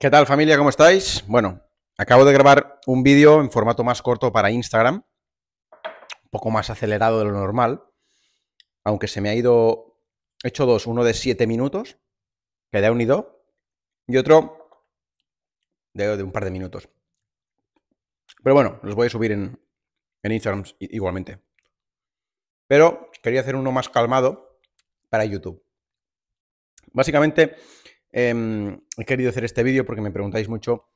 ¿Qué tal familia? ¿Cómo estáis? Bueno, acabo de grabar un vídeo en formato más corto para Instagram, un poco más acelerado de lo normal, aunque se me ha ido, hecho dos, uno de 7 minutos, que le he unido, y otro de, de, un par de minutos. Pero bueno, los voy a subir en, en Instagram igualmente. Pero quería hacer uno más calmado para YouTube. Básicamente Em, he querido hacer este vídeo porque me preguntáis mucho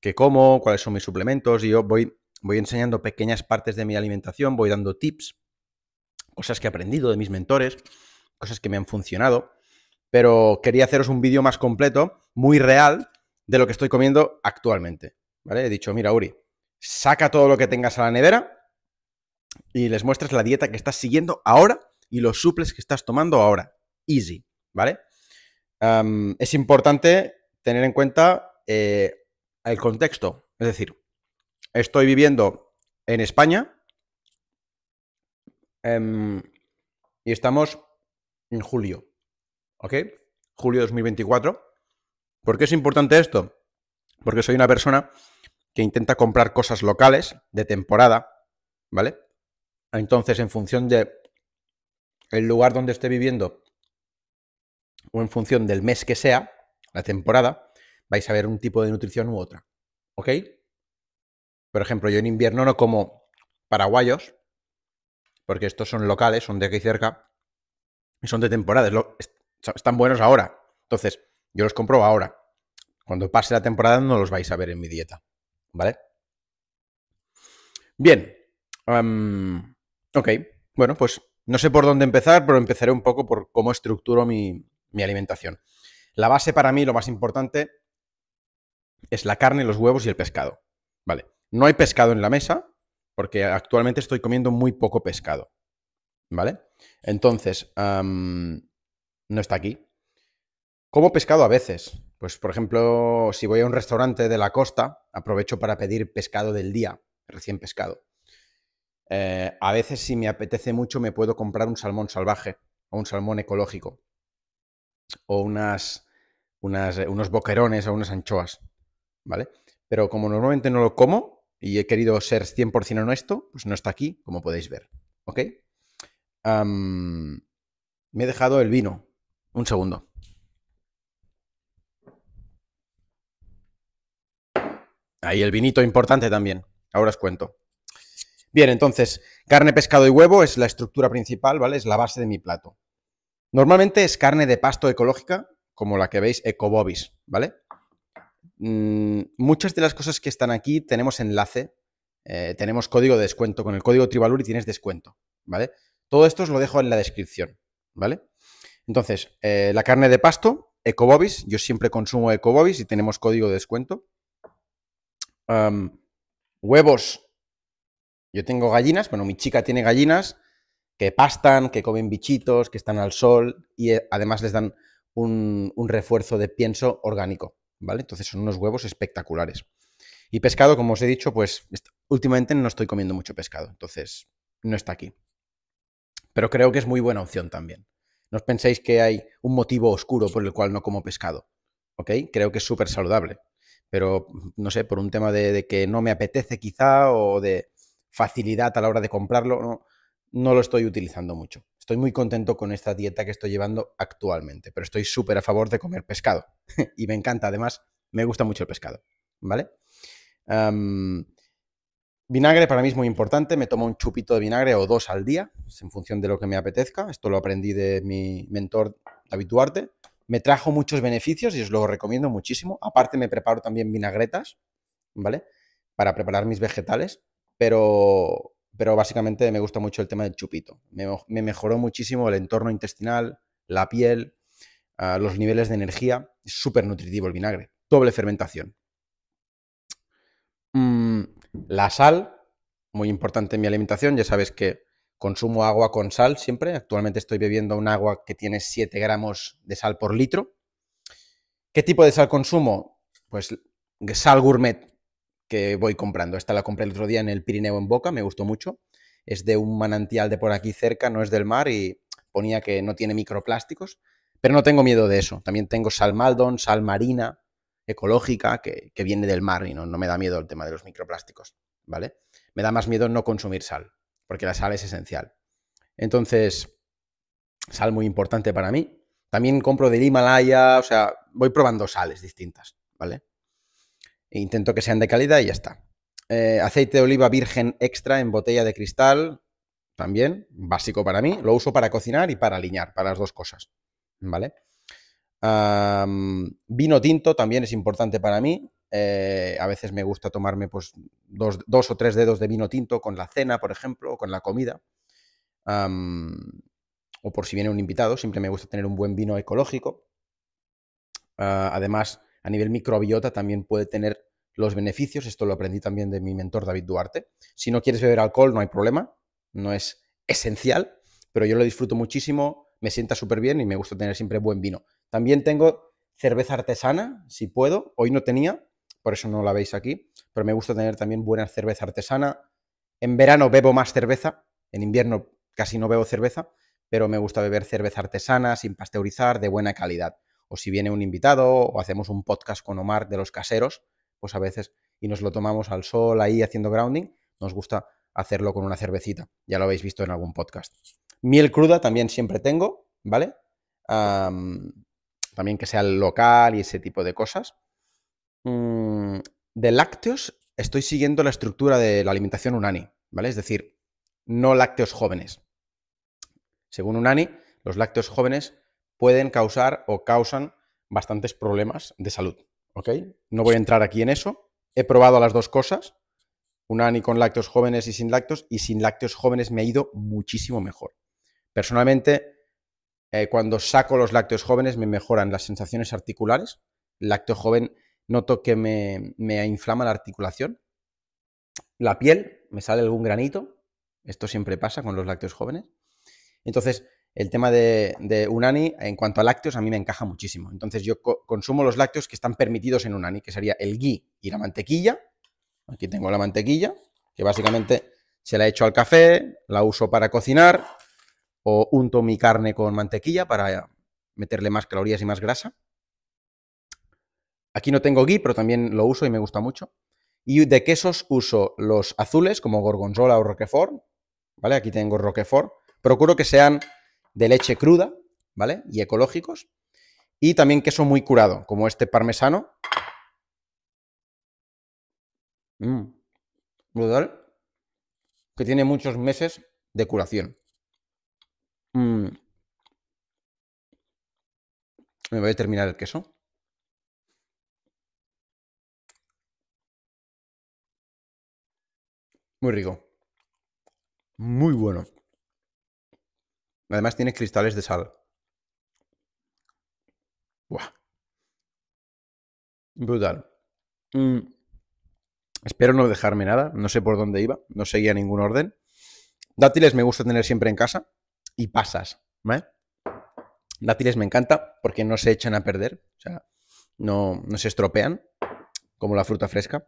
qué como, cuáles son mis suplementos, y yo voy, voy enseñando pequeñas partes de mi alimentación, voy dando tips, cosas que he aprendido de mis mentores, cosas que me han funcionado, pero quería haceros un vídeo más completo, muy real, de lo que estoy comiendo actualmente. ¿vale? He dicho, mira, Uri, saca todo lo que tengas a la nevera y les muestras la dieta que estás siguiendo ahora y los suples que estás tomando ahora. Easy, ¿vale? es importante tener en cuenta eh, el contexto. Es decir, estoy viviendo en España em, y estamos en julio, ¿ok? Julio 2024. ¿Por qué es importante esto? Porque soy una persona que intenta comprar cosas locales de temporada, ¿vale? Entonces, en función de el lugar donde esté viviendo o en función del mes que sea, la temporada, vais a ver un tipo de nutrición u otra. ¿Ok? Por ejemplo, yo en invierno no como paraguayos, porque estos son locales, son de aquí cerca, y son de temporada. Están buenos ahora. Entonces, yo los compro ahora. Cuando pase la temporada no los vais a ver en mi dieta. ¿Vale? Bien. ok. Bueno, pues no sé por dónde empezar, pero empezaré un poco por cómo estructuro mi, mi alimentación. La base para mí, lo más importante, es la carne, los huevos y el pescado. Vale. No hay pescado en la mesa, porque actualmente estoy comiendo muy poco pescado. ¿Vale? Entonces, no está aquí. Como pescado a veces. Pues, por ejemplo, si voy a un restaurante de la costa, aprovecho para pedir pescado del día, recién pescado. Eh, a veces, si me apetece mucho, me puedo comprar un salmón salvaje o un salmón ecológico o unas, eh, unos boquerones o unas anchoas, ¿vale? Pero como normalmente no lo como y he querido ser 100% honesto, pues no está aquí, como podéis ver, ¿ok? me he dejado el vino. Un segundo. Ahí el vinito importante también. Ahora os cuento. Bien, entonces, carne, pescado y huevo es la estructura principal, ¿vale? Es la base de mi plato. Normalmente es carne de pasto ecológica, como la que veis, Ecobobis, ¿vale? Mm, muchas de las cosas que están aquí tenemos enlace, eh, tenemos código de descuento. Con el código y tienes descuento, ¿vale? Todo esto os lo dejo en la descripción, ¿vale? Entonces, eh, la carne de pasto, Ecobobis, yo siempre consumo Ecobobis y tenemos código de descuento. huevos, yo tengo gallinas, bueno, mi chica tiene gallinas, que pastan, que comen bichitos, que están al sol y eh, además les dan un, refuerzo de pienso orgánico, ¿vale? Entonces son unos huevos espectaculares. Y pescado, como os he dicho, pues últimamente no estoy comiendo mucho pescado, entonces no está aquí. Pero creo que es muy buena opción también. No os penséis que hay un motivo oscuro por el cual no como pescado, ¿ok? Creo que es súper saludable, pero mm, no sé, por un tema de, de, que no me apetece quizá o de facilidad a la hora de comprarlo, no, no lo estoy utilizando mucho. Estoy muy contento con esta dieta que estoy llevando actualmente, pero estoy súper a favor de comer pescado. y me encanta, además, me gusta mucho el pescado, ¿vale? vinagre para mí es muy importante, me tomo un chupito de vinagre o dos al día, en función de lo que me apetezca. Esto lo aprendí de mi mentor David Duarte. Me trajo muchos beneficios y os lo recomiendo muchísimo. Aparte me preparo también vinagretas, ¿vale? Para preparar mis vegetales, pero pero básicamente me gusta mucho el tema del chupito. Me, mejoró muchísimo el entorno intestinal, la piel, ah, los niveles de energía. Es súper nutritivo el vinagre. Doble fermentación. Mm, la sal, muy importante en mi alimentación. Ya sabes que consumo agua con sal siempre. Actualmente estoy bebiendo un agua que tiene 7 gramos de sal por litro. ¿Qué tipo de sal consumo? Pues sal gourmet, que voy comprando. Esta la compré el otro día en el Pirineo en Boca, me gustó mucho. Es de un manantial de por aquí cerca, no es del mar y ponía que no tiene microplásticos, pero no tengo miedo de eso. También tengo sal maldon, sal marina, ecológica, que, viene del mar y no, no, me da miedo el tema de los microplásticos, ¿vale? Me da más miedo no consumir sal, porque la sal es esencial. Entonces, sal muy importante para mí. También compro del Himalaya, o sea, voy probando sales distintas, ¿vale? E intento que sean de calidad y ya está. Eh, aceite de oliva virgen extra en botella de cristal, también, básico para mí. Lo uso para cocinar y para aliñar, para las dos cosas. ¿Vale? vino tinto también es importante para mí. Eh, a veces me gusta tomarme pues, dos, o tres dedos de vino tinto con la cena, por ejemplo, o con la comida. o por si viene un invitado, siempre me gusta tener un buen vino ecológico. Ah, además, a nivel microbiota también puede tener los beneficios. Esto lo aprendí también de mi mentor David Duarte. Si no quieres beber alcohol, no hay problema, no es esencial, pero yo lo disfruto muchísimo, me sienta súper bien y me gusta tener siempre buen vino. También tengo cerveza artesana, si puedo. Hoy no tenía, por eso no la veis aquí, pero me gusta tener también buena cerveza artesana. En verano bebo más cerveza, en invierno casi no bebo cerveza, pero me gusta beber cerveza artesana, sin pasteurizar, de buena calidad o si viene un invitado o hacemos un podcast con Omar de los caseros, pues a veces y nos lo tomamos al sol ahí haciendo grounding, nos gusta hacerlo con una cervecita, ya lo habéis visto en algún podcast. Miel cruda también siempre tengo, ¿vale? también que sea local y ese tipo de cosas. Mm, de lácteos estoy siguiendo la estructura de la alimentación Unani, ¿vale? Es decir, no lácteos jóvenes. Según Unani, los lácteos jóvenes pueden causar o causan bastantes problemas de salud. ¿Ok? No voy a entrar aquí en eso. He probado las dos cosas, una ni con lácteos jóvenes y sin lácteos, y sin lácteos jóvenes me ha ido muchísimo mejor. Personalmente, eh, cuando saco los lácteos jóvenes me mejoran las sensaciones articulares. lácteo joven noto que me, me inflama la articulación. La piel, me sale algún granito. Esto siempre pasa con los lácteos jóvenes. Entonces, el tema de, Unani en cuanto a lácteos a mí me encaja muchísimo. Entonces yo consumo los lácteos que están permitidos en Unani, que sería el ghee y la mantequilla. Aquí tengo la mantequilla, que básicamente se la echo al café, la uso para cocinar o unto mi carne con mantequilla para meterle más calorías y más grasa. Aquí no tengo ghee, pero también lo uso y me gusta mucho. Y de quesos uso los azules, como gorgonzola o roquefort. ¿Vale? Aquí tengo roquefort. Procuro que sean de leche cruda, ¿vale? Y ecológicos. Y también queso muy curado, como este parmesano. mmm, brutal. Que tiene muchos meses de curación. mmm Me voy a terminar el queso. Muy rico. Muy bueno. Además tiene cristales de sal. Buah. Brutal. Mm. Espero no dejarme nada. No sé por dónde iba. No seguía ningún orden. Dátiles me gusta tener siempre en casa. Y pasas. Dátiles me encanta porque no se echan a perder. O sea, no, se estropean como la fruta fresca.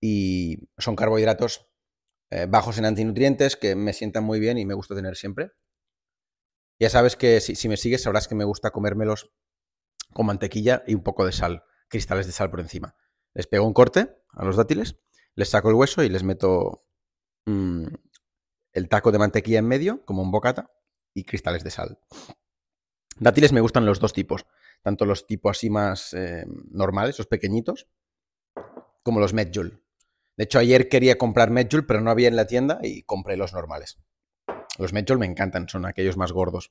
Y son carbohidratos eh, bajos en antinutrientes que me sientan muy bien y me gusta tener siempre. Ya sabes que si, me sigues sabrás que me gusta comérmelos con mantequilla y un poco de sal, cristales de sal por encima. Les pego un corte a los dátiles, les saco el hueso y les meto mm, el taco de mantequilla en medio, como un bocata, y cristales de sal. Dátiles me gustan los dos tipos, tanto los tipos así más eh, normales, los pequeñitos, como los medjool. De hecho, ayer quería comprar medjool, pero no había en la tienda y compré los normales. Los Mechol me encantan, son aquellos más gordos.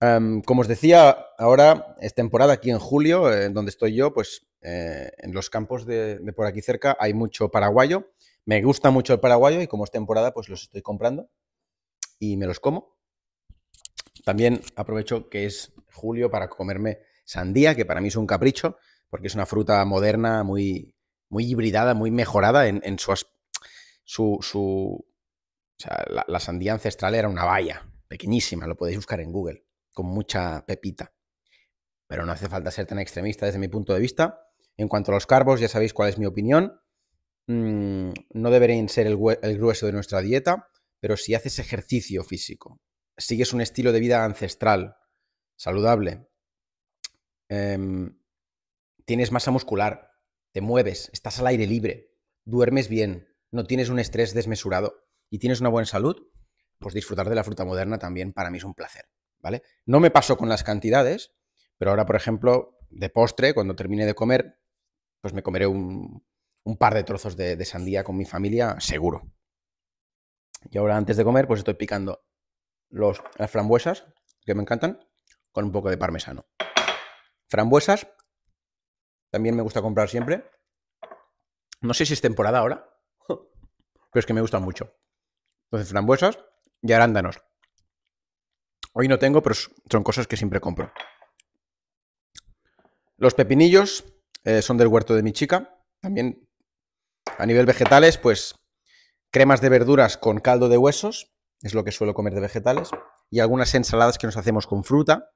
como os decía, ahora es temporada aquí en julio, en donde estoy yo, pues eh, en los campos de, por aquí cerca hay mucho paraguayo. Me gusta mucho el paraguayo y como es temporada, pues los estoy comprando y me los como. También aprovecho que es julio para comerme sandía, que para mí es un capricho, porque es una fruta moderna, muy, muy hibridada, muy mejorada en, su, su, su, o sea, la, sandía ancestral era una valla pequeñísima, lo podéis buscar en Google, con mucha pepita. Pero no hace falta ser tan extremista desde mi punto de vista. En cuanto a los carbos, ya sabéis cuál es mi opinión. Mm, no deberían ser el, grueso de nuestra dieta, pero si haces ejercicio físico, sigues un estilo de vida ancestral, saludable, em, tienes masa muscular, te mueves, estás al aire libre, duermes bien, no tienes un estrés desmesurado, y tienes una buena salud, pues disfrutar de la fruta moderna también para mí es un placer, ¿vale? No me paso con las cantidades, pero ahora, por ejemplo, de postre, cuando termine de comer, pues me comeré un, par de trozos de, sandía con mi familia, seguro. Y ahora antes de comer, pues estoy picando los, las frambuesas, que me encantan, con un poco de parmesano. Frambuesas, también me gusta comprar siempre. No sé si es temporada ahora, pero es que me gustan mucho. Entonces, frambuesas y arándanos. Hoy no tengo, pero son cosas que siempre compro. Los pepinillos eh, son del huerto de mi chica. También a nivel vegetales, pues cremas de verduras con caldo de huesos, es lo que suelo comer de vegetales, y algunas ensaladas que nos hacemos con fruta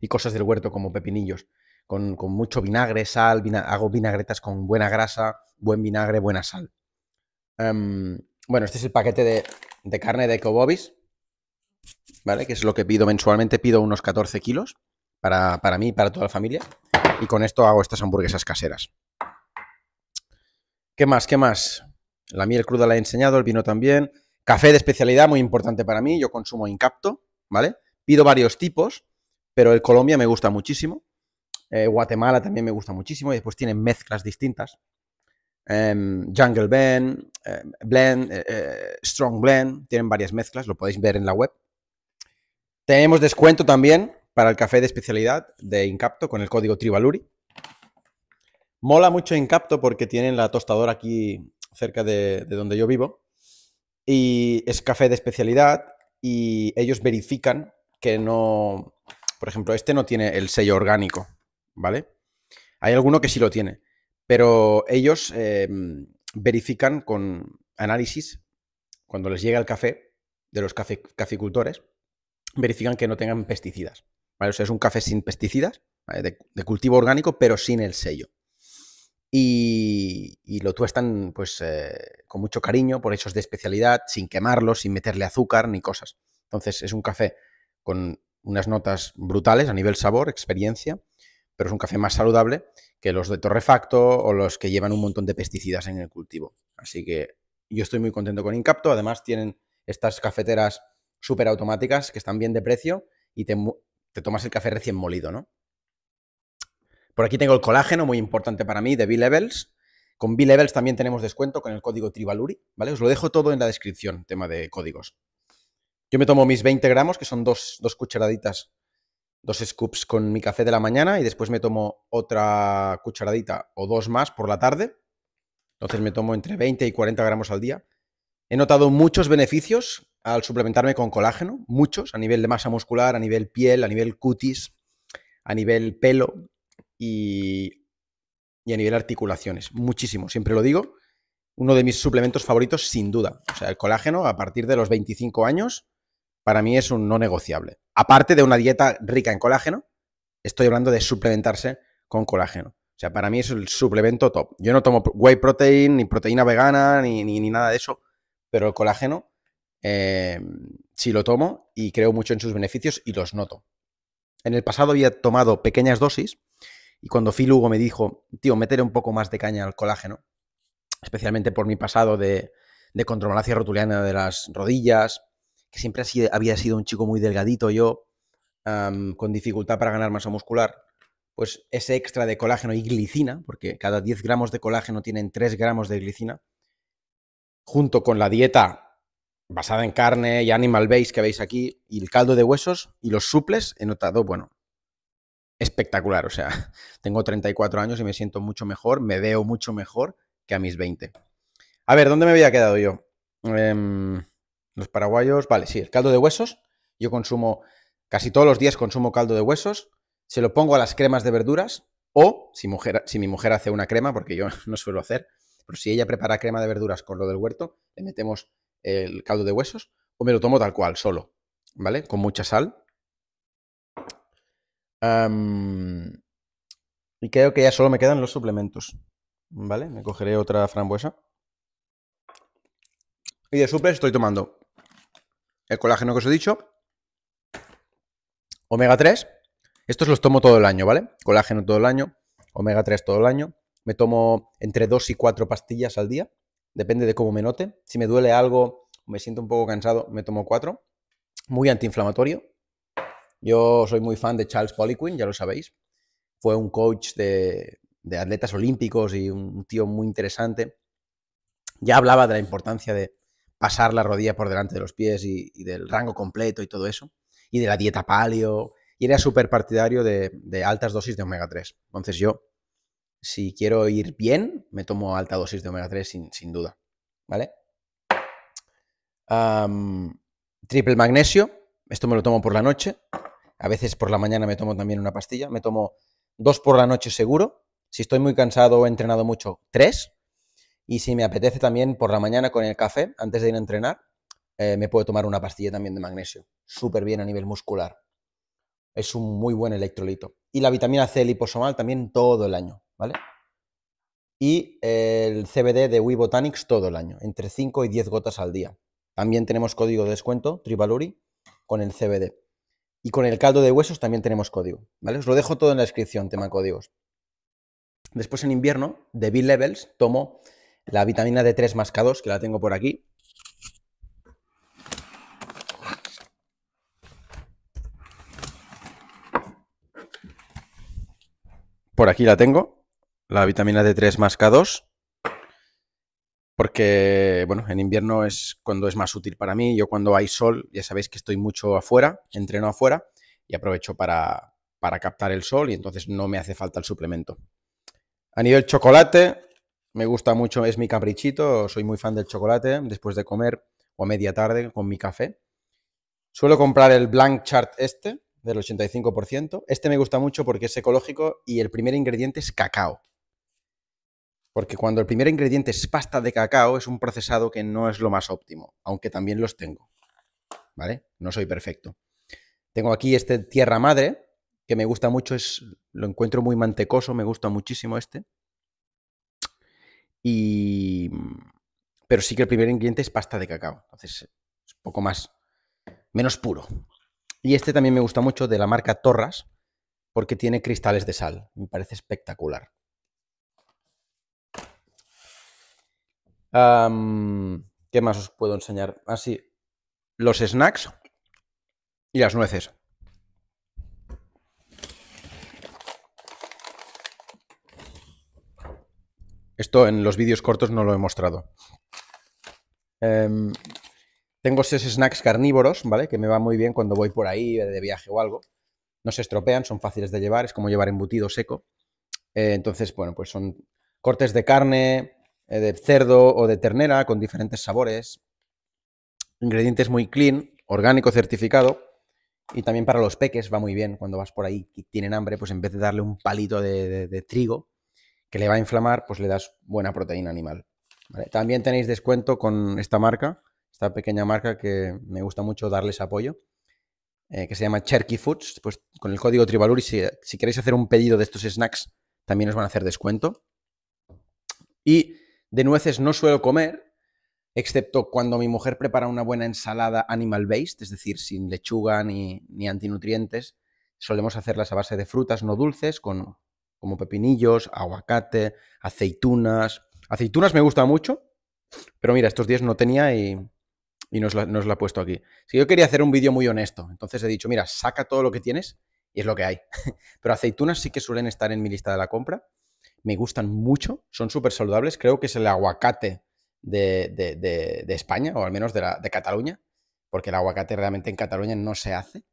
y cosas del huerto como pepinillos, con, mucho vinagre, sal, hago vinagretas con buena grasa, buen vinagre, buena sal. Em, bueno, este es el paquete de, carne de ecobobis ¿vale? Que es lo que pido mensualmente, pido unos 14 kilos para, mí y para toda la familia. Y con esto hago estas hamburguesas caseras. ¿Qué más? ¿Qué más? La miel cruda la he enseñado, el vino también. Café de especialidad, muy importante para mí. Yo consumo Incapto, ¿vale? Pido varios tipos, pero el Colombia me gusta muchísimo. Eh, Guatemala también me gusta muchísimo. Y después tienen mezclas distintas. Em, Jungle Ben, eh, Blend, eh, eh, Strong Blend, tienen varias mezclas, lo podéis ver en la web. Tenemos descuento también para el café de especialidad de Incapto con el código Tribaluri. Mola mucho Incapto porque tienen la tostadora aquí cerca de, de donde yo vivo y es café de especialidad y ellos verifican que no, por ejemplo, este no tiene el sello orgánico, ¿vale? Hay alguno que sí lo tiene pero ellos em, verifican con análisis, cuando les llega el café de los caficultores, verifican que no tengan pesticidas. ¿vale? es un café sin pesticidas, de, cultivo orgánico, pero sin el sello. Y, lo tuestan pues, eh, con mucho cariño, por hechos de especialidad, sin quemarlo, sin meterle azúcar ni cosas. Entonces, es un café con unas notas brutales a nivel sabor, experiencia, pero es un café más saludable que los de torrefacto o los que llevan un montón de pesticidas en el cultivo. Así que yo estoy muy contento con Incapto. Además, tienen estas cafeteras súper automáticas que están bien de precio y te, tomas el café recién molido, ¿no? Por aquí tengo el colágeno, muy importante para mí, de B-Levels. Con B-Levels también tenemos descuento con el código Tribaluri, ¿vale? Os lo dejo todo en la descripción, tema de códigos. Yo me tomo mis 20 gramos, que son dos, dos cucharaditas dos scoops con mi café de la mañana y después me tomo otra cucharadita o dos más por la tarde. Entonces me tomo entre 20 y 40 gramos al día. He notado muchos beneficios al suplementarme con colágeno, muchos, a nivel de masa muscular, a nivel piel, a nivel cutis, a nivel pelo y, a nivel articulaciones. Muchísimo, siempre lo digo. Uno de mis suplementos favoritos, sin duda. O sea, el colágeno a partir de los 25 años, para mí es un no negociable aparte de una dieta rica en colágeno, estoy hablando de suplementarse con colágeno. O sea, para mí es el suplemento top. Yo no tomo whey protein, ni proteína vegana, ni, nada de eso, pero el colágeno em, sí lo tomo y creo mucho en sus beneficios y los noto. En el pasado había tomado pequeñas dosis y cuando Phil Hugo me dijo, tío, meteré un poco más de caña al colágeno, especialmente por mi pasado de, de contromalacia rotuliana de las rodillas, que siempre había sido un chico muy delgadito yo, con dificultad para ganar masa muscular, pues ese extra de colágeno y glicina, porque cada 10 gramos de colágeno tienen 3 gramos de glicina, junto con la dieta basada en carne y animal base que veis aquí, y el caldo de huesos y los suples, he notado, bueno, espectacular. O sea, tengo 34 años y me siento mucho mejor, me veo mucho mejor que a mis 20. A ver, ¿dónde me había quedado yo? Em, los paraguayos, vale, sí, el caldo de huesos. Yo consumo, casi todos los días consumo caldo de huesos. Se lo pongo a las cremas de verduras o, si, mujer, si mi mujer hace una crema, porque yo no suelo hacer, pero si ella prepara crema de verduras con lo del huerto, le metemos el caldo de huesos o me lo tomo tal cual, solo, ¿vale? Con mucha sal. y creo que ya solo me quedan los suplementos, ¿vale? Me cogeré otra frambuesa. Y de suple estoy tomando el colágeno que os he dicho, omega 3, estos los tomo todo el año, ¿vale? Colágeno todo el año, omega 3 todo el año, me tomo entre 2 y 4 pastillas al día, depende de cómo me note, si me duele algo, me siento un poco cansado, me tomo 4, muy antiinflamatorio, yo soy muy fan de Charles Poliquin, ya lo sabéis, fue un coach de atletas olímpicos y un tío muy interesante, ya hablaba de la importancia de, pasar la rodilla por delante de los pies y, del rango completo y todo eso, y de la dieta paleo, y era súper partidario de, altas dosis de omega 3. Entonces yo, si quiero ir bien, me tomo alta dosis de omega 3 sin, duda, ¿vale? triple magnesio, esto me lo tomo por la noche, a veces por la mañana me tomo también una pastilla, me tomo dos por la noche seguro, si estoy muy cansado o he entrenado mucho, tres, y si me apetece también por la mañana con el café, antes de ir a entrenar, eh, me puedo tomar una pastilla también de magnesio. Súper bien a nivel muscular. Es un muy buen electrolito. Y la vitamina C liposomal también todo el año, ¿vale? Y el CBD de We Botanics todo el año, entre 5 y 10 gotas al día. También tenemos código de descuento, Trivaluri, con el CBD. Y con el caldo de huesos también tenemos código, ¿vale? Os lo dejo todo en la descripción, tema códigos. Después en invierno, de B-Levels, tomo la vitamina D3 más K2, que la tengo por aquí. Por aquí la tengo, la vitamina D3 más K2, porque, bueno, en invierno es cuando es más útil para mí. Yo cuando hay sol, ya sabéis que estoy mucho afuera, entreno afuera y aprovecho para, para captar el sol y entonces no me hace falta el suplemento. A nivel chocolate, me gusta mucho, es mi caprichito, soy muy fan del chocolate después de comer o a media tarde con mi café. Suelo comprar el Blank Chart este, del 85%. Este me gusta mucho porque es ecológico y el primer ingrediente es cacao. Porque cuando el primer ingrediente es pasta de cacao, es un procesado que no es lo más óptimo, aunque también los tengo. ¿Vale? No soy perfecto. Tengo aquí este Tierra Madre, que me gusta mucho, es, lo encuentro muy mantecoso, me gusta muchísimo este. Y... Mm, pero sí que el primer ingrediente es pasta de cacao. Entonces, es un poco más, menos puro. Y este también me gusta mucho de la marca Torras, porque tiene cristales de sal. Me parece espectacular. ¿Qué más os puedo enseñar? Así, ah, los snacks y las nueces. Esto en los vídeos cortos no lo he mostrado. Em, tengo esos snacks carnívoros, ¿vale? Que me va muy bien cuando voy por ahí de viaje o algo. No se estropean, son fáciles de llevar, es como llevar embutido seco. Eh, entonces, bueno, pues son cortes de carne, eh, de cerdo o de ternera con diferentes sabores. Ingredientes muy clean, orgánico certificado. Y también para los peques va muy bien cuando vas por ahí y tienen hambre, pues en vez de darle un palito de trigo, que le va a inflamar, pues le das buena proteína animal. También tenéis descuento con esta marca, esta pequeña marca que me gusta mucho darles apoyo, eh, que se llama Cherky Foods. Pues con el código Tribaluri, si, si queréis hacer un pedido de estos snacks, también os van a hacer descuento. Y de nueces no suelo comer, excepto cuando mi mujer prepara una buena ensalada animal-based, es decir, sin lechuga ni, ni antinutrientes. Solemos hacerlas a base de frutas no dulces, con como pepinillos, aguacate, aceitunas. Aceitunas me gusta mucho, pero mira, estos días no tenía y, no nos, la, he puesto aquí. Si yo quería hacer un vídeo muy honesto, entonces he dicho, mira, saca todo lo que tienes y es lo que hay. pero aceitunas sí que suelen estar en mi lista de la compra. Me gustan mucho, son súper saludables. Creo que es el aguacate de, España, o al menos de Cataluña, porque el aguacate realmente en Cataluña no se hace.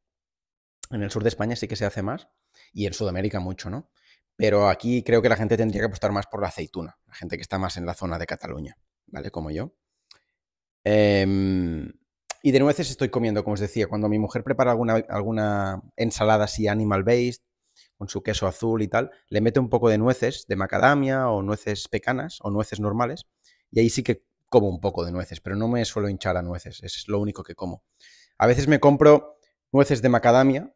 En el sur de España sí que se hace más y en Sudamérica mucho, ¿no? Pero aquí creo que la gente tendría que apostar más por la aceituna, la gente que está más en la zona de Cataluña, ¿vale? Como yo. Em, y de nueces estoy comiendo, como os decía, cuando mi mujer prepara alguna, alguna ensalada así animal-based, con su queso azul y tal, le mete un poco de nueces de macadamia o nueces pecanas o nueces normales. Y ahí sí que como un poco de nueces, pero no me suelo hinchar a nueces, es lo único que como. A veces me compro nueces de macadamia,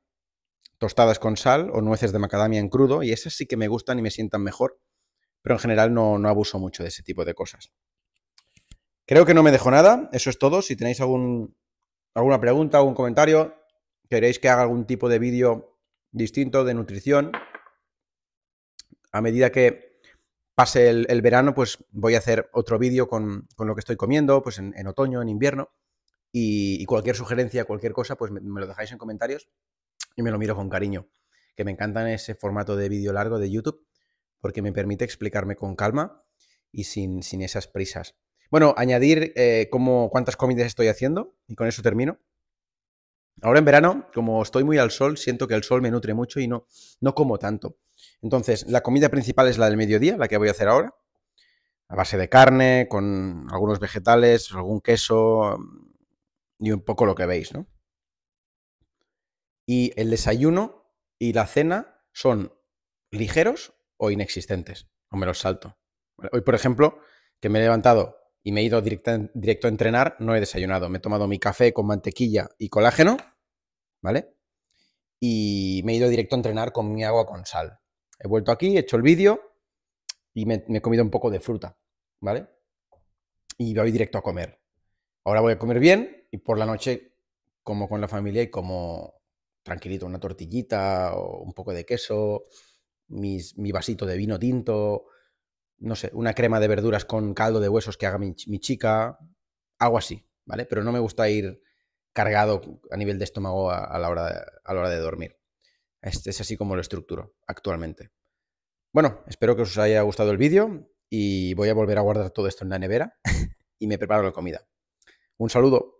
tostadas con sal o nueces de macadamia en crudo y esas sí que me gustan y me sientan mejor, pero en general no, abuso mucho de ese tipo de cosas. Creo que no me dejo nada, eso es todo. Si tenéis algún, alguna pregunta, algún comentario, queréis que haga algún tipo de vídeo distinto de nutrición, a medida que pase el, verano, pues voy a hacer otro vídeo con, lo que estoy comiendo, pues en, otoño, en invierno, y, cualquier sugerencia, cualquier cosa, pues me lo dejáis en comentarios y me lo miro con cariño. Que me encantan ese formato de vídeo largo de YouTube porque me permite explicarme con calma y sin, esas prisas. Bueno, añadir eh, cuántas comidas estoy haciendo y con eso termino. Ahora en verano, como estoy muy al sol, siento que el sol me nutre mucho y no, no como tanto. Entonces, la comida principal es la del mediodía, la que voy a hacer ahora, a base de carne, con algunos vegetales, algún queso y un poco lo que veis, ¿no? y el desayuno y la cena son ligeros o inexistentes, o me los salto. Hoy, por ejemplo, que me he levantado y me he ido directo a entrenar, no he desayunado. Me he tomado mi café con mantequilla y colágeno, ¿vale? Y me he ido directo a entrenar con mi agua con sal. He vuelto aquí, he hecho el vídeo y me, me he comido un poco de fruta, ¿vale? Y voy directo a comer. Ahora voy a comer bien y por la noche como con la familia y como tranquilito, una tortillita, o un poco de queso, mi vasito de vino tinto, no sé, una crema de verduras con caldo de huesos que haga mi, chica, algo así, ¿vale? Pero no me gusta ir cargado a nivel de estómago a, la, hora de, a la, hora de, dormir. Este es así como lo estructuro actualmente. Bueno, espero que os haya gustado el vídeo y voy a volver a guardar todo esto en la nevera y me preparo la comida. Un saludo.